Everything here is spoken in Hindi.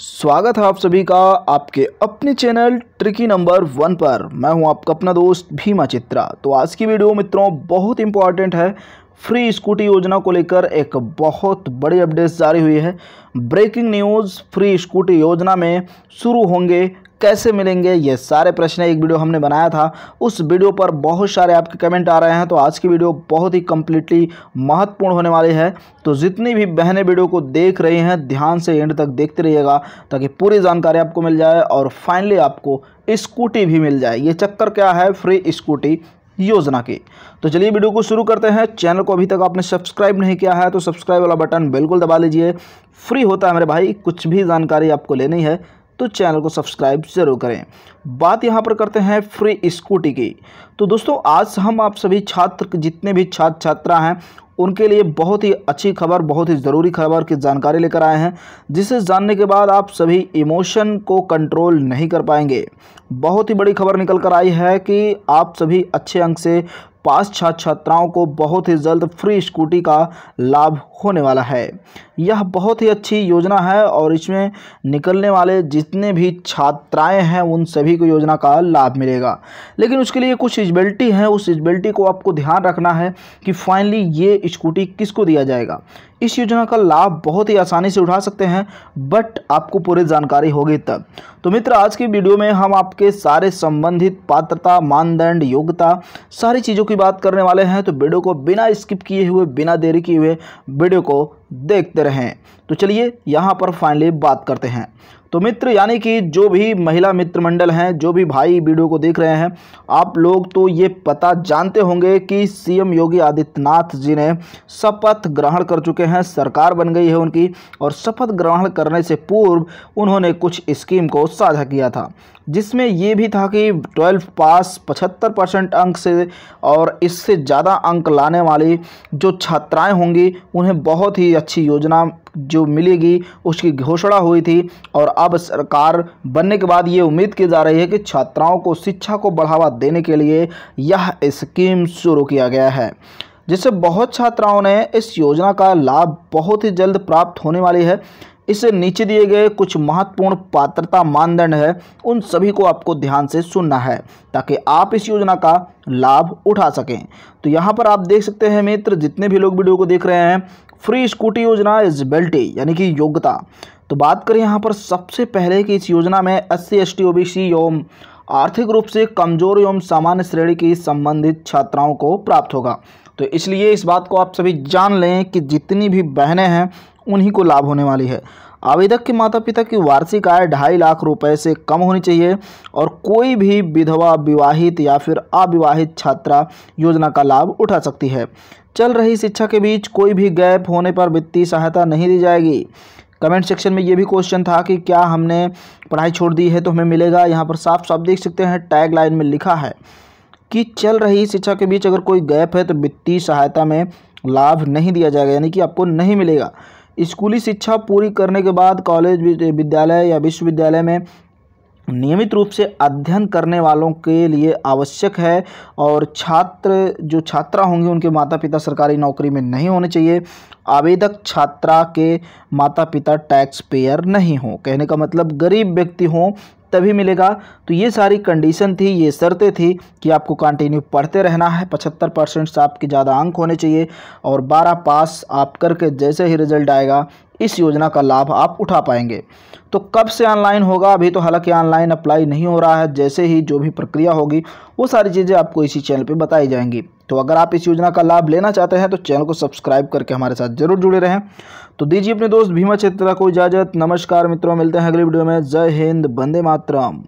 स्वागत है आप सभी का आपके अपने चैनल ट्रिकी नंबर वन पर मैं हूं आपका अपना दोस्त भीमा चित्रा तो आज की वीडियो मित्रों बहुत इंपॉर्टेंट है फ्री स्कूटी योजना को लेकर एक बहुत बड़ी अपडेट जारी हुई है ब्रेकिंग न्यूज़ फ्री स्कूटी योजना में शुरू होंगे कैसे मिलेंगे ये सारे प्रश्न एक वीडियो हमने बनाया था उस वीडियो पर बहुत सारे आपके कमेंट आ रहे हैं तो आज की वीडियो बहुत ही कम्प्लीटली महत्वपूर्ण होने वाली है तो जितनी भी बहनें वीडियो को देख रही हैं ध्यान से एंड तक देखते रहिएगा ताकि पूरी जानकारी आपको मिल जाए और फाइनली आपको स्कूटी भी मिल जाए ये चक्कर क्या है फ्री स्कूटी योजना की तो चलिए वीडियो को शुरू करते हैं चैनल को अभी तक आपने सब्सक्राइब नहीं किया है तो सब्सक्राइब वाला बटन बिल्कुल दबा लीजिए फ्री होता है मेरे भाई कुछ भी जानकारी आपको लेनी है तो चैनल को सब्सक्राइब ज़रूर करें बात यहाँ पर करते हैं फ्री स्कूटी की तो दोस्तों आज हम आप सभी छात्र जितने भी छात्र छात्रा हैं उनके लिए बहुत ही अच्छी खबर बहुत ही ज़रूरी खबर की जानकारी लेकर आए हैं जिसे जानने के बाद आप सभी इमोशन को कंट्रोल नहीं कर पाएंगे बहुत ही बड़ी खबर निकल कर आई है कि आप सभी अच्छे अंक से पास छात्र छात्राओं को बहुत ही जल्द फ्री स्कूटी का लाभ होने वाला है यह बहुत ही अच्छी योजना है और इसमें निकलने वाले जितने भी छात्राएं हैं उन सभी को योजना का लाभ मिलेगा लेकिन उसके लिए कुछ इजबिलिटी है उस इजबिलिटी को आपको ध्यान रखना है कि फाइनली ये स्कूटी किसको दिया जाएगा इस योजना का लाभ बहुत ही आसानी से उठा सकते हैं बट आपको पूरी जानकारी होगी तब तो मित्र आज की वीडियो में हम आपके सारे संबंधित पात्रता मानदंड योग्यता सारी चीज़ों की बात करने वाले हैं तो वीडियो को बिना स्किप किए हुए बिना देरी किए हुए वीडियो को देखते रहें तो चलिए यहाँ पर फाइनली बात करते हैं तो मित्र यानी कि जो भी महिला मित्र मंडल हैं जो भी भाई वीडियो को देख रहे हैं आप लोग तो ये पता जानते होंगे कि सीएम योगी आदित्यनाथ जी ने शपथ ग्रहण कर चुके हैं सरकार बन गई है उनकी और शपथ ग्रहण करने से पूर्व उन्होंने कुछ स्कीम को साझा किया था जिसमें ये भी था कि ट्वेल्व पास पचहत्तर परसेंट अंक से और इससे ज़्यादा अंक लाने वाली जो छात्राएँ होंगी उन्हें बहुत ही अच्छी योजना जो मिलेगी उसकी घोषणा हुई थी और अब सरकार बनने के बाद ये उम्मीद की जा रही है कि छात्राओं को शिक्षा को बढ़ावा देने के लिए यह स्कीम शुरू किया गया है जिससे बहुत छात्राओं ने इस योजना का लाभ बहुत ही जल्द प्राप्त होने वाली है इससे नीचे दिए गए कुछ महत्वपूर्ण पात्रता मानदंड है उन सभी को आपको ध्यान से सुनना है ताकि आप इस योजना का लाभ उठा सकें तो यहाँ पर आप देख सकते हैं मित्र जितने भी लोग वीडियो को देख रहे हैं फ्री स्कूटी योजना एलिजिबिलिटी यानी कि योग्यता तो बात करें यहाँ पर सबसे पहले कि इस योजना में S C S T O B C एवं आर्थिक रूप से कमजोर एवं सामान्य श्रेणी की संबंधित छात्राओं को प्राप्त होगा तो इसलिए इस बात को आप सभी जान लें कि जितनी भी बहनें हैं उन्हीं को लाभ होने वाली है आवेदक के माता पिता की वार्षिक आय ढाई लाख रुपए से कम होनी चाहिए और कोई भी विधवा विवाहित या फिर अविवाहित छात्रा योजना का लाभ उठा सकती है चल रही शिक्षा के बीच कोई भी गैप होने पर वित्तीय सहायता नहीं दी जाएगी कमेंट सेक्शन में ये भी क्वेश्चन था कि क्या हमने पढ़ाई छोड़ दी है तो हमें मिलेगा यहाँ पर साफ साफ देख सकते हैं टैग लाइन में लिखा है कि चल रही शिक्षा के बीच अगर कोई गैप है तो वित्तीय सहायता में लाभ नहीं दिया जाएगा यानी कि आपको नहीं मिलेगा स्कूली शिक्षा पूरी करने के बाद कॉलेज विद्यालय या विश्वविद्यालय में नियमित रूप से अध्ययन करने वालों के लिए आवश्यक है और छात्र जो छात्रा होंगे उनके माता पिता सरकारी नौकरी में नहीं होने चाहिए आवेदक छात्रा के माता पिता टैक्स पेयर नहीं हों कहने का मतलब गरीब व्यक्ति हों तभी मिलेगा तो ये सारी कंडीशन थी ये शर्तें थी कि आपको कंटिन्यू पढ़ते रहना है पचहत्तर परसेंट आपके ज़्यादा अंक होने चाहिए और बारह पास आप करके जैसे ही रिजल्ट आएगा इस योजना का लाभ आप उठा पाएंगे तो कब से ऑनलाइन होगा अभी तो हालांकि ऑनलाइन अप्लाई नहीं हो रहा है जैसे ही जो भी प्रक्रिया होगी वो सारी चीज़ें आपको इसी चैनल पर बताई जाएंगी तो अगर आप इस योजना का लाभ लेना चाहते हैं तो चैनल को सब्सक्राइब करके हमारे साथ जरूर जुड़े रहें तो दीजिए अपने दोस्त भीमा चित्रा को इजाज़त नमस्कार मित्रों मिलते हैं अगली वीडियो में जय हिंद बंदे मातरम